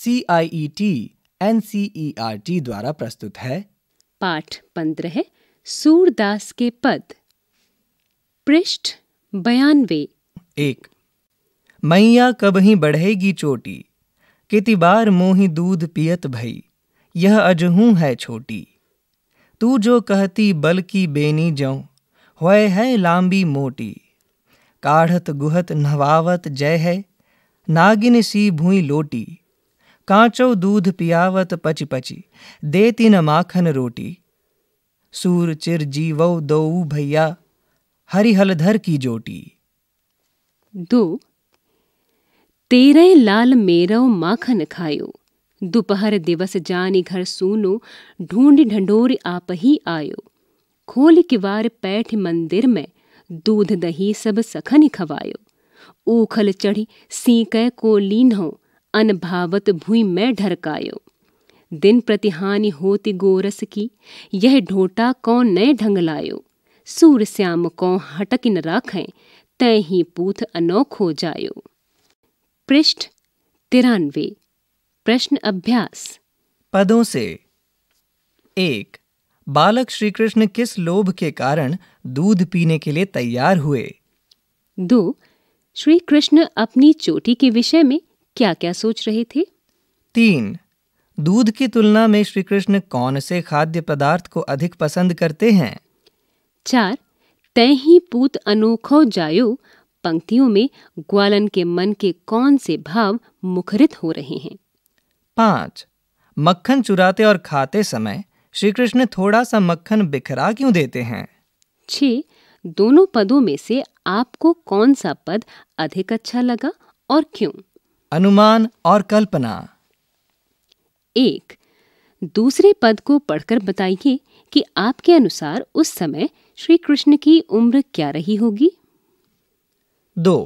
C I E T N C E R T द्वारा प्रस्तुत है पाठ पंद्रह सूरदास के पद पृष्ठ बयानवे एक मैया कबही बढ़ेगी चोटी किति बार मोही दूध पियत भई यह अजहू है छोटी तू जो कहती बल की बेनी जो हुए है लांबी मोटी काढ़त गुहत नवावत जय है नागिन सी भूई लोटी कांचो दूध पियावत पची पची दे तीन माखन रोटी सूर चिर जीव दो भैया हरिहलधर की जोटी दो तेरे लाल मेरव माखन खायो दोपहर दिवस जानी घर सूनो ढूंढ ढंडोर आप ही आयो खोल किवार पैठ मंदिर में दूध दही सब सखन खवायो ऊखल चढ़ी सीकै को लीन्हो अनभावत भूई में ढरकायो दिन प्रतिहानि होती गोरस की यह ढोटा कौन नए ढंग लायो सूर श्याम कौ हटक न राखें तय ही पूथ हो जायो पृष्ठ तिरानवे प्रश्न अभ्यास पदों से एक बालक श्री कृष्ण किस लोभ के कारण दूध पीने के लिए तैयार हुए दो श्री कृष्ण अपनी चोटी के विषय में क्या क्या सोच रहे थे तीन दूध की तुलना में श्री कृष्ण कौन से खाद्य पदार्थ को अधिक पसंद करते हैं चार तय ही पूत अनोखो जायो पंक्तियों में ग्वालन के मन के कौन से भाव मुखरित हो रहे हैं पांच मक्खन चुराते और खाते समय श्री कृष्ण थोड़ा सा मक्खन बिखरा क्यों देते हैं छ दोनों पदों में से आपको कौन सा पद अधिक अच्छा लगा और क्यों अनुमान और कल्पना एक दूसरे पद को पढ़कर बताइए कि आपके अनुसार उस समय श्री कृष्ण की उम्र क्या रही होगी दो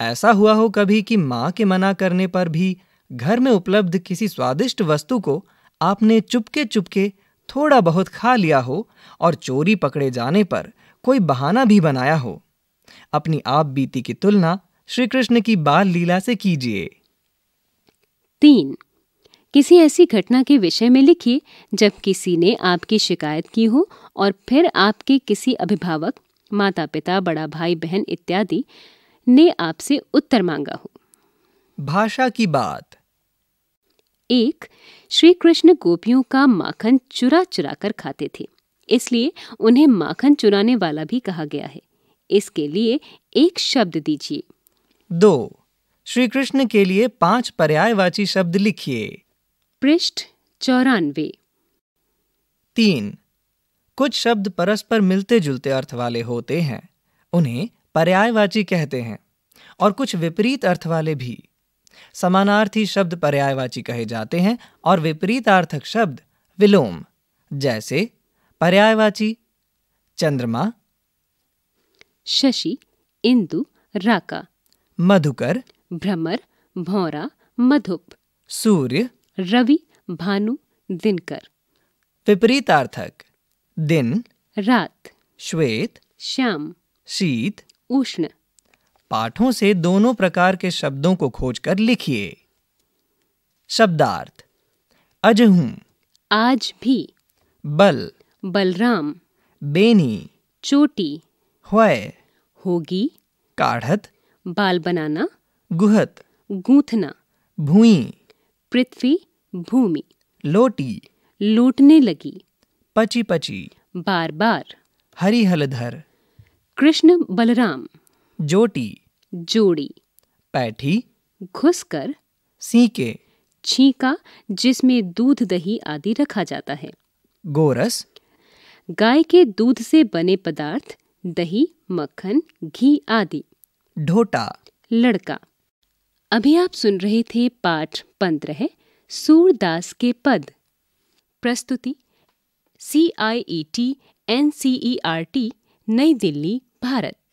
ऐसा हुआ हो कभी कि माँ के मना करने पर भी घर में उपलब्ध किसी स्वादिष्ट वस्तु को आपने चुपके चुपके थोड़ा बहुत खा लिया हो और चोरी पकड़े जाने पर कोई बहाना भी बनाया हो अपनी आप बीती की तुलना श्री कृष्ण की बाल लीला से कीजिए तीन किसी ऐसी घटना के विषय में लिखिए जब किसी ने आपकी शिकायत की हो और फिर आपके किसी अभिभावक माता पिता बड़ा भाई बहन इत्यादि ने आपसे उत्तर मांगा हो भाषा की बात एक श्री कृष्ण गोपियों का माखन चुरा चुरा कर खाते थे इसलिए उन्हें माखन चुराने वाला भी कहा गया है इसके लिए एक शब्द दीजिए दो श्री कृष्ण के लिए पांच पर्यायवाची शब्द लिखिए पृष्ठ चौरानवे तीन कुछ शब्द परस्पर मिलते जुलते अर्थ वाले होते हैं उन्हें पर्यायवाची कहते हैं और कुछ विपरीत अर्थ वाले भी समानार्थी शब्द पर्यायवाची कहे जाते हैं और विपरीतार्थक शब्द विलोम जैसे पर्यायवाची चंद्रमा शशि इंदु राका मधुकर भ्रमर भौरा मधुप सूर्य रवि भानु दिनकर विपरीतार्थक दिन रात श्वेत श्याम शीत उष्ण पाठों से दोनों प्रकार के शब्दों को खोजकर लिखिए शब्दार्थ हूं आज भी बल बलराम बेनी चोटी हुए होगी काढ़त बाल बनाना गुहत गूंथना भूई पृथ्वी भूमि लोटी लूटने लगी पची पची बार बार हरी हलधर कृष्ण बलराम जोटी जोड़ी पैठी घुसकर सीके छीका जिसमें दूध दही आदि रखा जाता है गोरस गाय के दूध से बने पदार्थ दही मक्खन घी आदि ढोटा लड़का अभी आप सुन रहे थे पाठ पंद्रह सूरदास के पद प्रस्तुति C I E T N C E R T New Delhi Bharat